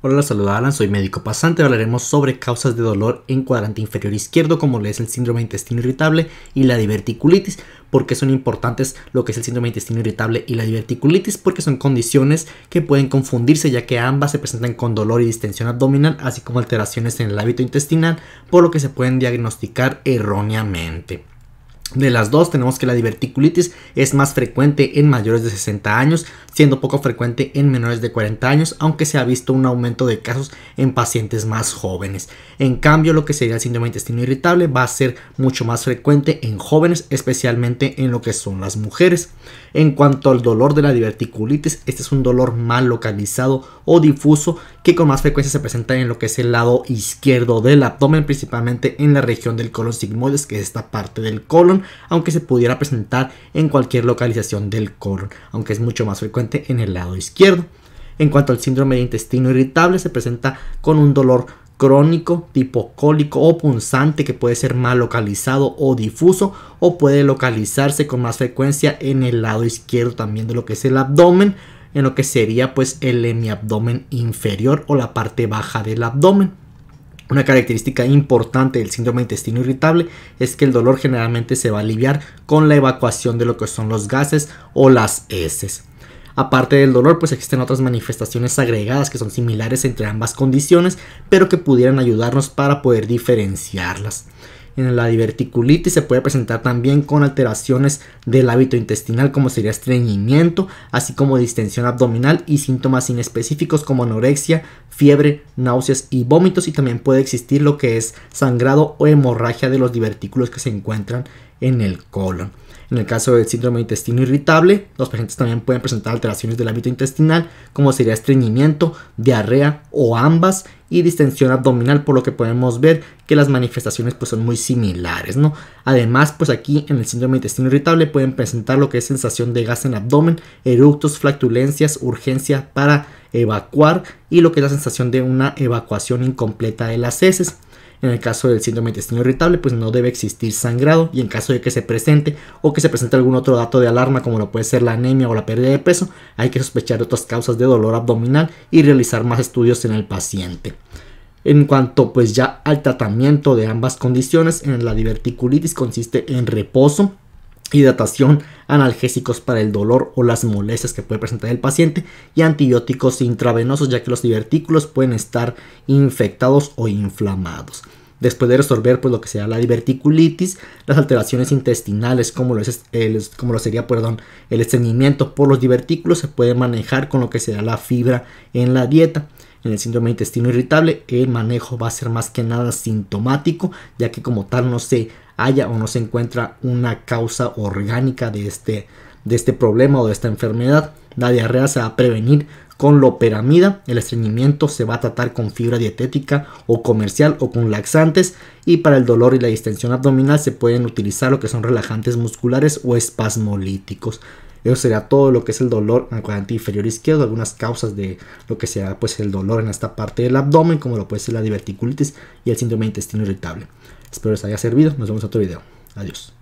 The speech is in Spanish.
Hola, les saluda Alan, soy médico pasante. Hablaremos sobre causas de dolor en cuadrante inferior izquierdo, como es el síndrome de intestino irritable y la diverticulitis. ¿Por qué son importantes lo que es el síndrome de intestino irritable y la diverticulitis? Porque son condiciones que pueden confundirse, ya que ambas se presentan con dolor y distensión abdominal, así como alteraciones en el hábito intestinal, por lo que se pueden diagnosticar erróneamente. De las dos, tenemos que la diverticulitis es más frecuente en mayores de 60 años, siendo poco frecuente en menores de 40 años, aunque se ha visto un aumento de casos en pacientes más jóvenes. En cambio, lo que sería el síndrome intestino irritable va a ser mucho más frecuente en jóvenes, especialmente en lo que son las mujeres. En cuanto al dolor de la diverticulitis, este es un dolor mal localizado o difuso que con más frecuencia se presenta en lo que es el lado izquierdo del abdomen, principalmente en la región del colon sigmoides, que es esta parte del colon, aunque se pudiera presentar en cualquier localización del colon, aunque es mucho más frecuente en el lado izquierdo. En cuanto al síndrome de intestino irritable, se presenta con un dolor crónico, tipo cólico o punzante que puede ser mal localizado o difuso o puede localizarse con más frecuencia en el lado izquierdo también de lo que es el abdomen en lo que sería pues el hemiabdomen inferior o la parte baja del abdomen. Una característica importante del síndrome de intestino irritable es que el dolor generalmente se va a aliviar con la evacuación de lo que son los gases o las heces. Aparte del dolor, pues existen otras manifestaciones agregadas que son similares entre ambas condiciones, pero que pudieran ayudarnos para poder diferenciarlas en la diverticulitis se puede presentar también con alteraciones del hábito intestinal como sería estreñimiento, así como distensión abdominal y síntomas inespecíficos como anorexia, fiebre, náuseas y vómitos y también puede existir lo que es sangrado o hemorragia de los divertículos que se encuentran en el colon. En el caso del síndrome de intestino irritable, los pacientes también pueden presentar alteraciones del ámbito intestinal, como sería estreñimiento, diarrea o ambas y distensión abdominal, por lo que podemos ver que las manifestaciones pues, son muy similares, ¿no? Además, pues aquí en el síndrome de intestino irritable pueden presentar lo que es sensación de gas en abdomen, eructos, flatulencias, urgencia para evacuar y lo que es la sensación de una evacuación incompleta de las heces. En el caso del síndrome intestino irritable, pues no debe existir sangrado y en caso de que se presente o que se presente algún otro dato de alarma como lo puede ser la anemia o la pérdida de peso, hay que sospechar otras causas de dolor abdominal y realizar más estudios en el paciente. En cuanto pues ya al tratamiento de ambas condiciones, en la diverticulitis consiste en reposo, hidratación, analgésicos para el dolor o las molestias que puede presentar el paciente y antibióticos intravenosos ya que los divertículos pueden estar infectados o inflamados. Después de resolver pues, lo que sea la diverticulitis, las alteraciones intestinales como lo, como lo sería perdón, el estreñimiento por los divertículos se puede manejar con lo que será la fibra en la dieta en el síndrome de intestino irritable, el manejo va a ser más que nada sintomático, ya que como tal no se haya o no se encuentra una causa orgánica de este, de este problema o de esta enfermedad. La diarrea se va a prevenir con loperamida, el estreñimiento se va a tratar con fibra dietética o comercial o con laxantes y para el dolor y la distensión abdominal se pueden utilizar lo que son relajantes musculares o espasmolíticos. Eso sería todo lo que es el dolor en el cuadrante inferior izquierdo, algunas causas de lo que sea pues el dolor en esta parte del abdomen, como lo puede ser la diverticulitis y el síndrome de intestino irritable. Espero les haya servido, nos vemos en otro video. Adiós.